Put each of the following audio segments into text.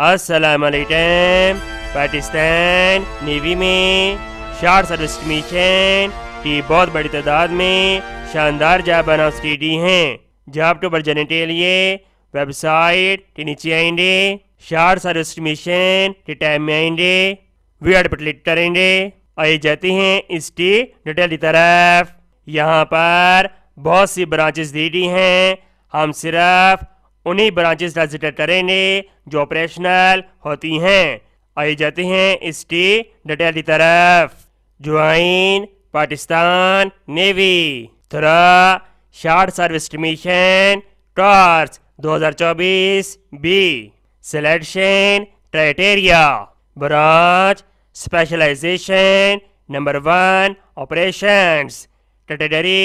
असलकम पाकिस्तान नेवी में short service mission की बहुत बड़ी तादाद में शानदार जाब अनाउंसकी दी हैं जॉब को बढ़ाने के लिए वेबसाइट के नीचे आएंगे शार्ट सर्विस मिशन के टाइम में आएंगे वीडियो पर क्लिक करेंगे आइए जाते हैं इसकी डिटेल की तरफ यहाँ पर बहुत सी ब्रांचेस दी गई हैं हम सिर्फ उन्हीं ब्रांचेस का जिक्र करेंगे जो ऑपरेशनल होती हैं आई जाते हैं इसकी डिटेल की तरफ join Pakistan navy through short service commission torch 2024 B selection criteria branch specialisation number one operations category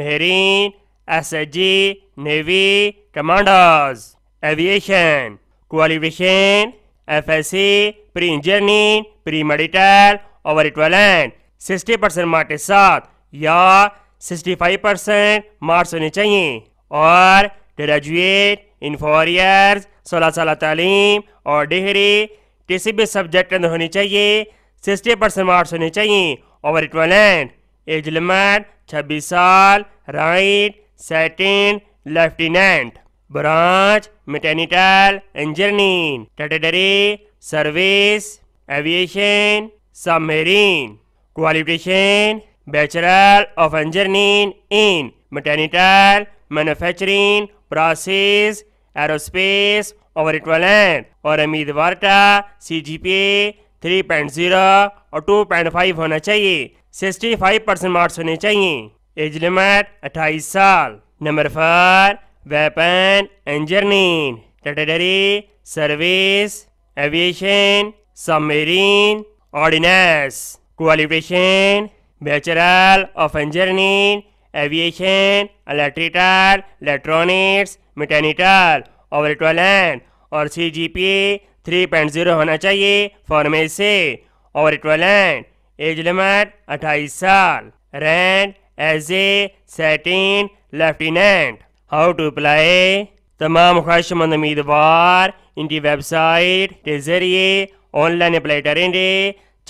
marine SSG, Navy, Commandos, Aviation, Qualification, FSC, Pre-Engineering, Pre-Medical, Over Equivalent, 60% के साथ या 65% मार्क्स होने चाहिए और ग्रेजुएट इन फोर ईयर्स सोलह साल तालीम और डिग्री किसी भी सब्जेक्ट के अंदर होनी चाहिए सिक्सटी परसेंट मार्क्स होने चाहिए ओवर इक्वलेंट एज लिमिट छब्बीस साल right second lieutenant branch mechanical engineering category service aviation submarine qualification bachelor of engineering in mechanical manufacturing process aerospace और इक्वलेंट और उम्मीदवार का C G P three point zero और two point five होना चाहिए sixty five percent marks होने चाहिए as limit अट्ठाईस साल नंबर फोर वेपन इंजीनियरिंग टेटरी service aviation submarine ordnance qualification bachelor of engineering aviation electrical electronics mechanical और equivalent और C G P three point zero होना चाहिए फॉर्मेसी और इक्वलेंट एज लिमिट अट्ठाईस साल rank as a second lieutenant how to apply तमाम ख्वाहिशमंद उम्मीदवार इनकी वेबसाइट के जरिए ऑनलाइन अप्लाई करेंगे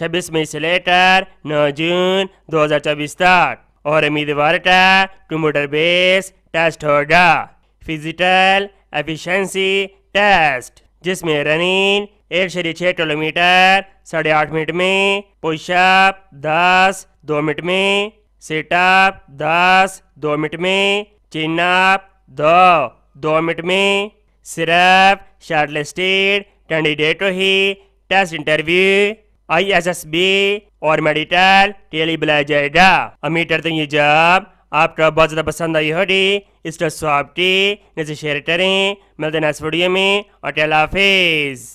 26 मई से लेटर 9 जून 2024 तक और उम्मीदवार का कंप्यूटर बेस टेस्ट होगा फिजिकल एफिशिएंसी टेस्ट जिसमें रनिंग एक से छः किलोमीटर साढ़े आठ मिनट में पुशअप दस दो मिनट में सेटअप दस दो मिनट में चिनअप दो दो मिनट में सिर्फ शार्ट कैंडिडेट ही test interview I S S B और मेडिटल टेली बुलाया जाएगा अमीर करते हैं ये जॉब आपका बहुत ज़्यादा पसंद आई होगी इसका स्वाप्टी नीचे शेयर करें मिलते हैं नेक्स्ट वीडियो में और टेल हाफिज़